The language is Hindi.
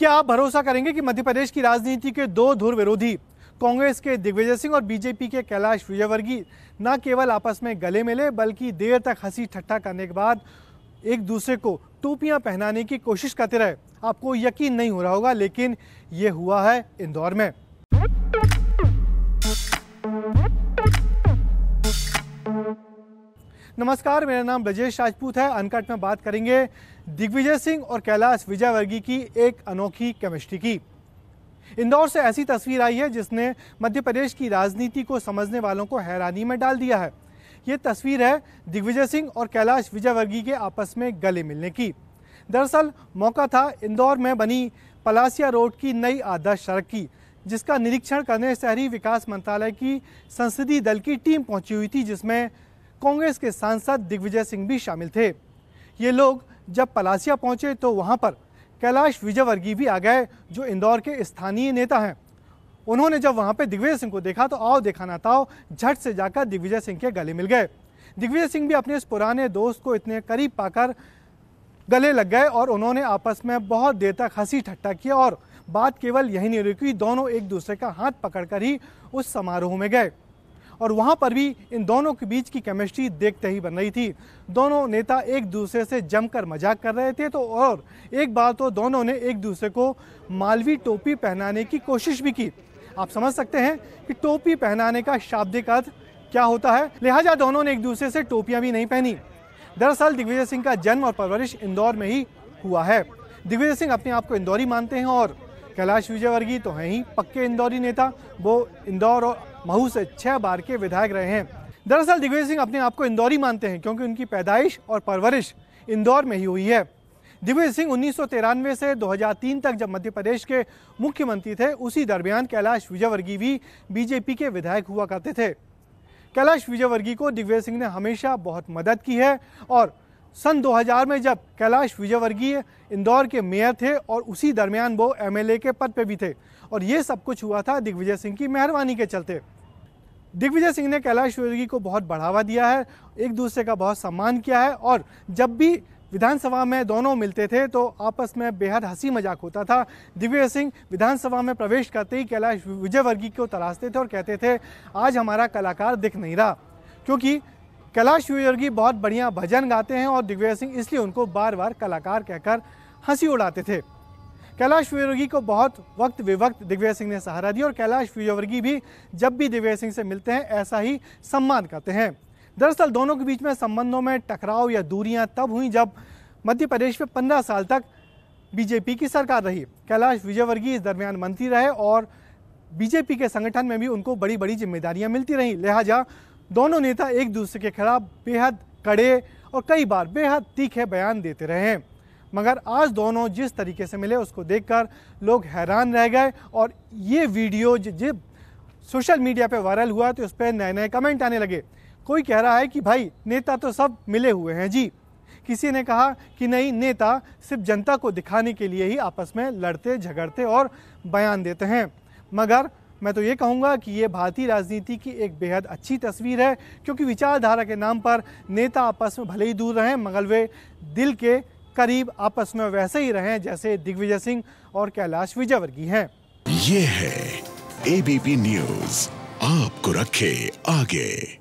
क्या आप भरोसा करेंगे कि मध्य प्रदेश की राजनीति के दो धुर विरोधी कांग्रेस के दिग्विजय सिंह और बीजेपी के कैलाश विजयवर्गीय न केवल आपस में गले मिले बल्कि देर तक हंसी ठट्ठा करने के बाद एक दूसरे को टोपियां पहनाने की कोशिश करते रहे आपको यकीन नहीं हो रहा होगा लेकिन ये हुआ है इंदौर में नमस्कार मेरा नाम ब्रजेश राजपूत है अनकट में बात करेंगे दिग्विजय सिंह और कैलाश विजयवर्गीय की एक अनोखी केमिस्ट्री की इंदौर से ऐसी तस्वीर आई है जिसने मध्य प्रदेश की राजनीति को समझने वालों को हैरानी में डाल दिया है ये तस्वीर है दिग्विजय सिंह और कैलाश विजयवर्गीय के आपस में गले मिलने की दरअसल मौका था इंदौर में बनी पलासिया रोड की नई आदर्श सड़क की जिसका निरीक्षण करने शहरी विकास मंत्रालय की संसदीय दल की टीम पहुंची हुई थी जिसमें कांग्रेस के सांसद दिग्विजय सिंह भी शामिल थे ये लोग जब पलासिया पहुंचे तो वहां पर कैलाश विजयवर्गीय भी आ गए जो इंदौर के स्थानीय नेता हैं उन्होंने जब वहां पे दिग्विजय सिंह को देखा तो आओ देखा ना ताओ झट से जाकर दिग्विजय सिंह के गले मिल गए दिग्विजय सिंह भी अपने इस पुराने दोस्त को इतने करीब पाकर गले लग गए और उन्होंने आपस में बहुत देर तक हंसी ठट्टा किया और बात केवल यही नहीं रुकी दोनों एक दूसरे का हाथ पकड़कर ही उस समारोह में गए और वहाँ पर भी इन दोनों के बीच की केमिस्ट्री देखते ही बन रही थी दोनों नेता एक दूसरे से जमकर मजाक कर रहे थे तो और एक बार तो दोनों ने एक दूसरे को मालवी टोपी पहनाने की कोशिश भी की आप समझ सकते हैं कि टोपी पहनाने का शाब्दिक अर्थ क्या होता है लिहाजा दोनों ने एक दूसरे से टोपियाँ भी नहीं पहनी दरअसल दिग्विजय सिंह का जन्म और परवरिश इंदौर में ही हुआ है दिग्विजय सिंह अपने आप को इंदौरी मानते हैं और कैलाश विजयवर्गीय तो हैं ही पक्के इंदौरी नेता वो इंदौर और महू से छह बार के विधायक रहे हैं दरअसल दिग्विजय सिंह अपने आप को इंदौरी मानते हैं क्योंकि उनकी पैदाइश और परवरिश इंदौर में ही हुई है दिग्विजय सिंह उन्नीस से 2003 तक जब मध्य प्रदेश के मुख्यमंत्री थे उसी दरमियान कैलाश विजयवर्गीय भी बीजेपी के विधायक हुआ करते थे कैलाश विजयवर्गीय को दिग्विजय सिंह ने हमेशा बहुत मदद की है और सन 2000 में जब कैलाश विजयवर्गीय इंदौर के मेयर थे और उसी दरमियान वो एमएलए के पद पे भी थे और ये सब कुछ हुआ था दिग्विजय सिंह की मेहरबानी के चलते दिग्विजय सिंह ने कैलाश विजयवर्गीय को बहुत बढ़ावा दिया है एक दूसरे का बहुत सम्मान किया है और जब भी विधानसभा में दोनों मिलते थे तो आपस में बेहद हंसी मजाक होता था दिव्य सिंह विधानसभा में प्रवेश करते ही कैलाश विजयवर्गीय को तलाशते थे और कहते थे आज हमारा कलाकार दिख नहीं रहा क्योंकि कैलाश विजयवर्गीय बहुत बढ़िया भजन गाते हैं और दिग्विजय सिंह इसलिए उनको बार बार कलाकार कहकर हंसी उड़ाते थे कैलाश विजयवर्गीय को बहुत वक्त विवक्त दिग्विजय सिंह ने सहारा दिया और कैलाश विजयवर्गीय भी जब भी दिग्विजय सिंह से मिलते हैं ऐसा ही सम्मान करते हैं दरअसल दोनों के बीच में संबंधों में टकराव या दूरियां तब हुई जब मध्य प्रदेश में पंद्रह साल तक बीजेपी की सरकार रही कैलाश विजयवर्गीय इस दरमियान मंत्री रहे और बीजेपी के संगठन में भी उनको बड़ी बड़ी जिम्मेदारियां मिलती रहीं लिहाजा दोनों नेता एक दूसरे के खिलाफ बेहद कड़े और कई बार बेहद तीखे बयान देते रहे मगर आज दोनों जिस तरीके से मिले उसको देखकर लोग हैरान रह गए और ये वीडियो जब सोशल मीडिया पे वायरल हुआ तो उस पर नए नए कमेंट आने लगे कोई कह रहा है कि भाई नेता तो सब मिले हुए हैं जी किसी ने कहा कि नहीं नेता सिर्फ जनता को दिखाने के लिए ही आपस में लड़ते झगड़ते और बयान देते हैं मगर मैं तो ये कहूँगा कि ये भारतीय राजनीति की एक बेहद अच्छी तस्वीर है क्योंकि विचारधारा के नाम पर नेता आपस में भले ही दूर रहें मगर वे दिल के करीब आपस में वैसे ही रहें जैसे दिग्विजय सिंह और कैलाश विजयवर्गीय हैं ये है एबीपी न्यूज आपको रखे आगे